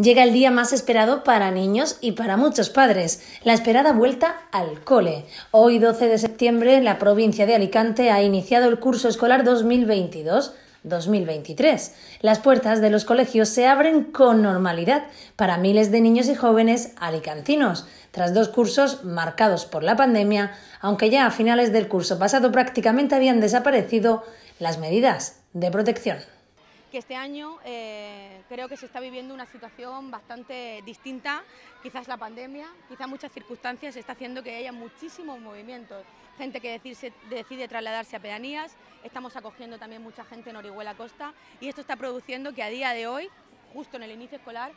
Llega el día más esperado para niños y para muchos padres, la esperada vuelta al cole. Hoy, 12 de septiembre, la provincia de Alicante ha iniciado el curso escolar 2022. 2023. Las puertas de los colegios se abren con normalidad para miles de niños y jóvenes alicantinos, tras dos cursos marcados por la pandemia, aunque ya a finales del curso pasado prácticamente habían desaparecido las medidas de protección que este año eh, creo que se está viviendo una situación bastante distinta, quizás la pandemia, quizás muchas circunstancias está haciendo que haya muchísimos movimientos, gente que decide trasladarse a pedanías, estamos acogiendo también mucha gente en Orihuela Costa y esto está produciendo que a día de hoy, justo en el inicio escolar,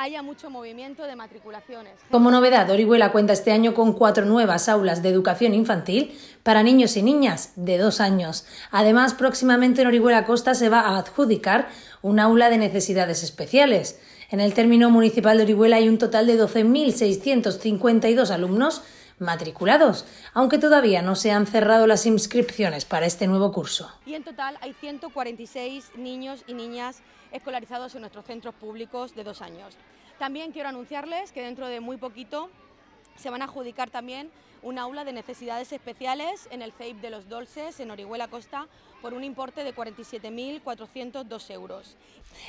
haya mucho movimiento de matriculaciones. Como novedad, Orihuela cuenta este año con cuatro nuevas aulas de educación infantil para niños y niñas de dos años. Además, próximamente en Orihuela Costa se va a adjudicar un aula de necesidades especiales. En el término municipal de Orihuela hay un total de 12.652 alumnos matriculados, aunque todavía no se han cerrado las inscripciones para este nuevo curso. Y en total hay 146 niños y niñas escolarizados en nuestros centros públicos de dos años. También quiero anunciarles que dentro de muy poquito se van a adjudicar también un aula de necesidades especiales en el CEIP de los Dolces, en Orihuela Costa, por un importe de 47.402 euros.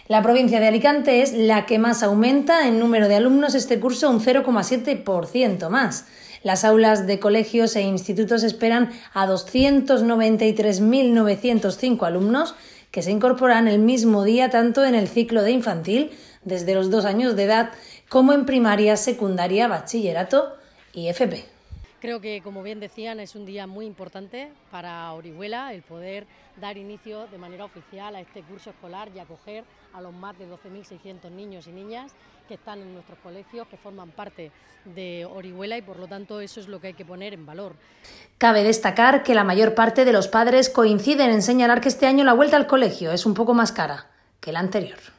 La provincia de Alicante es la que más aumenta en número de alumnos este curso, un 0,7% más. Las aulas de colegios e institutos esperan a 293.905 alumnos que se incorporan el mismo día tanto en el ciclo de infantil, desde los dos años de edad, como en primaria, secundaria, bachillerato y FP. Creo que, como bien decían, es un día muy importante para Orihuela el poder dar inicio de manera oficial a este curso escolar y acoger a los más de 12.600 niños y niñas que están en nuestros colegios, que forman parte de Orihuela y, por lo tanto, eso es lo que hay que poner en valor. Cabe destacar que la mayor parte de los padres coinciden en señalar que este año la vuelta al colegio es un poco más cara que la anterior.